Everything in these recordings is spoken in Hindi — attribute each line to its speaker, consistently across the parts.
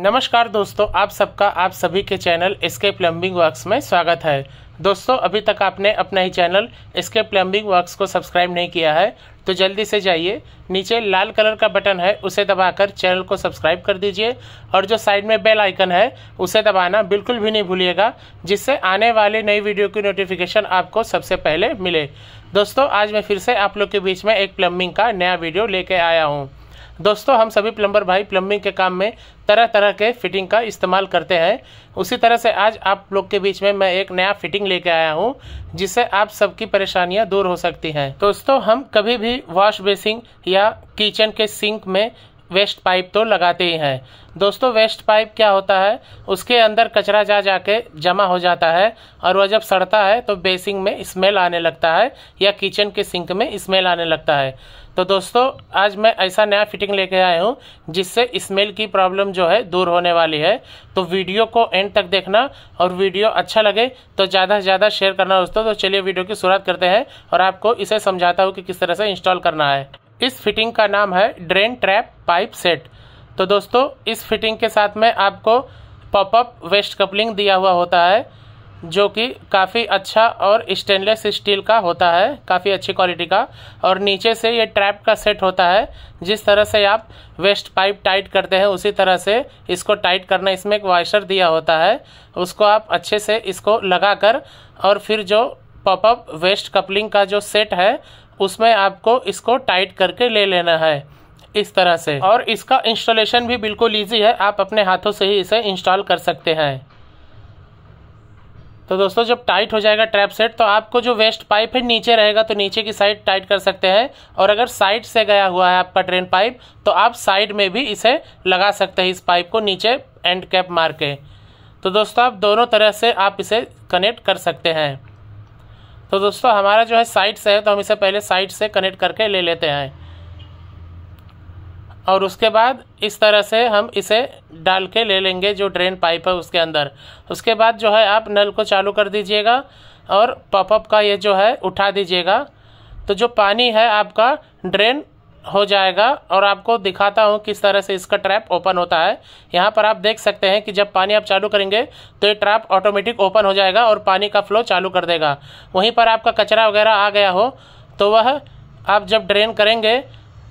Speaker 1: नमस्कार दोस्तों आप सबका आप सभी के चैनल इसके प्लम्बिंग वर्क्स में स्वागत है दोस्तों अभी तक आपने अपना ही चैनल इसके प्लम्बिंग वर्क्स को सब्सक्राइब नहीं किया है तो जल्दी से जाइए नीचे लाल कलर का बटन है उसे दबाकर चैनल को सब्सक्राइब कर दीजिए और जो साइड में बेल आइकन है उसे दबाना बिल्कुल भी नहीं भूलिएगा जिससे आने वाले नई वीडियो की नोटिफिकेशन आपको सबसे पहले मिले दोस्तों आज मैं फिर से आप लोग के बीच में एक प्लम्बिंग का नया वीडियो लेके आया हूँ दोस्तों हम सभी प्लम्बर भाई प्लम्बिंग के काम में तरह तरह के फिटिंग का इस्तेमाल करते हैं उसी तरह से आज आप लोग के बीच में मैं एक नया फिटिंग लेके आया हूँ जिससे आप सबकी परेशानियाँ दूर हो सकती हैं दोस्तों हम कभी भी वॉश बेसिन या किचन के सिंक में वेस्ट पाइप तो लगाते ही हैं दोस्तों वेस्ट पाइप क्या होता है उसके अंदर कचरा जा जाके जमा हो जाता है और वह जब सड़ता है तो बेसिंग में स्मेल आने लगता है या किचन के सिंक में स्मेल आने लगता है तो दोस्तों आज मैं ऐसा नया फिटिंग लेके आया हूँ जिससे स्मेल की प्रॉब्लम जो है दूर होने वाली है तो वीडियो को एंड तक देखना और वीडियो अच्छा लगे तो ज़्यादा से ज़्यादा शेयर करना दोस्तों तो चलिए वीडियो की शुरुआत करते हैं और आपको इसे समझाता हूँ कि किस तरह से इंस्टॉल करना है इस फिटिंग का नाम है ड्रेन ट्रैप पाइप सेट तो दोस्तों इस फिटिंग के साथ में आपको पॉपअप वेस्ट कपलिंग दिया हुआ होता है जो कि काफ़ी अच्छा और स्टेनलेस स्टील का होता है काफ़ी अच्छी क्वालिटी का और नीचे से ये ट्रैप का सेट होता है जिस तरह से आप वेस्ट पाइप टाइट करते हैं उसी तरह से इसको टाइट करना इसमें एक वाइशर दिया होता है उसको आप अच्छे से इसको लगा कर और फिर जो पॉपअप वेस्ट कपलिंग का जो सेट है उसमें आपको इसको टाइट करके ले लेना है इस तरह से और इसका इंस्टॉलेशन भी बिल्कुल ईजी है आप अपने हाथों से ही इसे इंस्टॉल कर सकते हैं तो दोस्तों जब टाइट हो जाएगा ट्रैप सेट तो आपको जो वेस्ट पाइप है नीचे रहेगा तो नीचे की साइड टाइट कर सकते हैं और अगर साइड से गया हुआ है आपका ट्रेन पाइप तो आप साइड में भी इसे लगा सकते हैं इस पाइप को नीचे एंड कैप मार के तो दोस्तों आप दोनों तरह से आप इसे कनेक्ट कर सकते हैं तो दोस्तों हमारा जो है साइड से है तो हम इसे पहले साइड से कनेक्ट करके ले लेते हैं और उसके बाद इस तरह से हम इसे डाल के ले लेंगे जो ड्रेन पाइप है उसके अंदर उसके बाद जो है आप नल को चालू कर दीजिएगा और पॉपअप का ये जो है उठा दीजिएगा तो जो पानी है आपका ड्रेन हो जाएगा और आपको दिखाता हूँ किस तरह से इसका ट्रैप ओपन होता है यहाँ पर आप देख सकते हैं कि जब पानी आप चालू करेंगे तो ये ट्रैप ऑटोमेटिक ओपन हो जाएगा और पानी का फ्लो चालू कर देगा वहीं पर आपका कचरा वगैरह आ गया हो तो वह आप जब ड्रेन करेंगे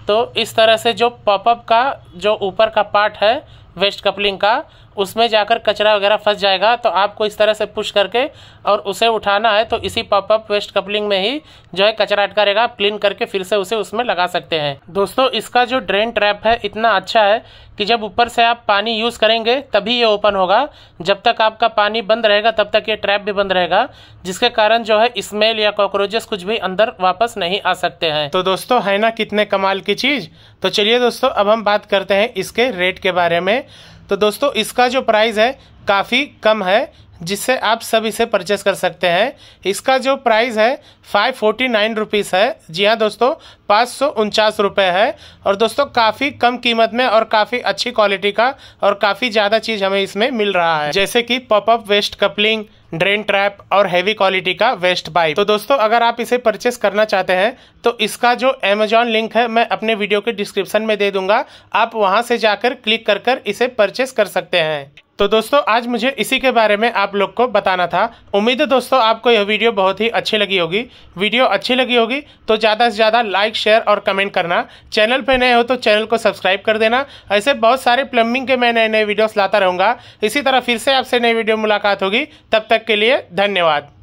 Speaker 1: तो इस तरह से जो पॉपअप का जो ऊपर का पार्ट है वेस्ट कपलिंग का उसमें जाकर कचरा वगैरह फंस जाएगा तो आपको इस तरह से पुश करके और उसे उठाना है तो इसी पॉपअप वेस्ट कपलिंग में ही जो है कचरा अटका रहेगा आप क्लीन करके फिर से उसे उसमें लगा सकते हैं दोस्तों इसका जो ड्रेन ट्रैप है इतना अच्छा है कि जब ऊपर से आप पानी यूज़ करेंगे तभी ये ओपन होगा जब तक आपका पानी बंद रहेगा तब तक ये ट्रैप भी बंद रहेगा जिसके कारण जो है स्मेल या कॉकरोचेस कुछ भी अंदर वापस नहीं आ सकते हैं तो दोस्तों है ना कितने कमाल की चीज़ तो चलिए दोस्तों अब हम बात करते हैं इसके रेट के बारे में तो दोस्तों इसका जो प्राइस है काफ़ी कम है जिससे आप सब इसे परचेस कर सकते हैं इसका जो प्राइस है फाइव फोर्टी नाइन रुपीज़ है जी हाँ दोस्तों पाँच सौ उनचास रुपये है और दोस्तों काफ़ी कम कीमत में और काफ़ी अच्छी क्वालिटी का और काफ़ी ज़्यादा चीज़ हमें इसमें मिल रहा है जैसे कि popup waste coupling drain trap और हैवी क्वालिटी का वेस्ट बाइक तो दोस्तों अगर आप इसे परचेस करना चाहते हैं तो इसका जो अमेजॉन लिंक है मैं अपने वीडियो के डिस्क्रिप्शन में दे दूंगा आप वहां से जाकर क्लिक कर कर इसे परचेस कर सकते हैं तो दोस्तों आज मुझे इसी के बारे में आप लोग को बताना था उम्मीद है दोस्तों आपको यह वीडियो बहुत ही अच्छी लगी होगी वीडियो अच्छी लगी होगी तो ज़्यादा से ज़्यादा लाइक शेयर और कमेंट करना चैनल पर नए हो तो चैनल को सब्सक्राइब कर देना ऐसे बहुत सारे प्लम्बिंग के मैं नए नए वीडियोस लाता रहूँगा इसी तरह फिर से आपसे नई वीडियो मुलाकात होगी तब तक के लिए धन्यवाद